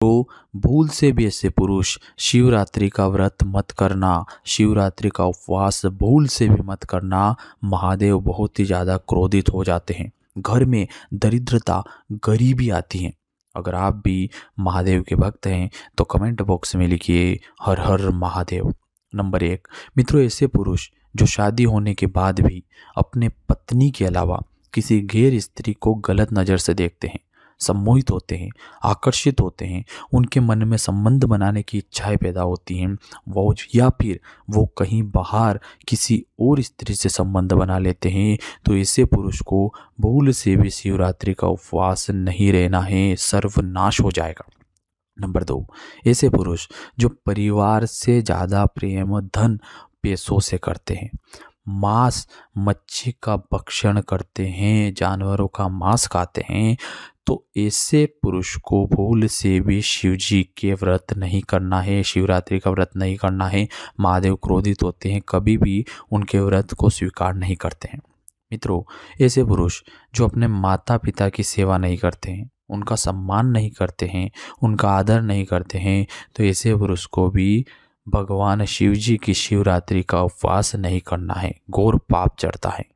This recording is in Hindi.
तो भूल से भी ऐसे पुरुष शिवरात्रि का व्रत मत करना शिवरात्रि का उपवास भूल से भी मत करना महादेव बहुत ही ज़्यादा क्रोधित हो जाते हैं घर में दरिद्रता गरीबी आती है अगर आप भी महादेव के भक्त हैं तो कमेंट बॉक्स में लिखिए हर हर महादेव नंबर एक मित्रों ऐसे पुरुष जो शादी होने के बाद भी अपने पत्नी के अलावा किसी गैर स्त्री को गलत नज़र से देखते हैं सम्मोहित होते हैं आकर्षित होते हैं उनके मन में संबंध बनाने की इच्छाएं पैदा होती हैं वो या फिर वो कहीं बाहर किसी और स्त्री से संबंध बना लेते हैं तो ऐसे पुरुष को भूल से भी शिवरात्रि का उपवास नहीं रहना है सर्वनाश हो जाएगा नंबर दो ऐसे पुरुष जो परिवार से ज़्यादा प्रेम धन पैसों से करते हैं मांस मच्छी का भक्षण करते हैं जानवरों का मांस खाते हैं तो ऐसे पुरुष को भूल से भी शिव जी के व्रत नहीं करना है शिवरात्रि का व्रत नहीं करना है महादेव क्रोधित होते हैं कभी भी उनके व्रत को स्वीकार नहीं करते हैं मित्रों ऐसे पुरुष जो अपने माता पिता की सेवा नहीं करते हैं उनका सम्मान नहीं करते हैं उनका आदर नहीं करते हैं तो ऐसे पुरुष को भी भगवान शिव जी की शिवरात्रि का उपवास नहीं करना है घोर पाप चढ़ता है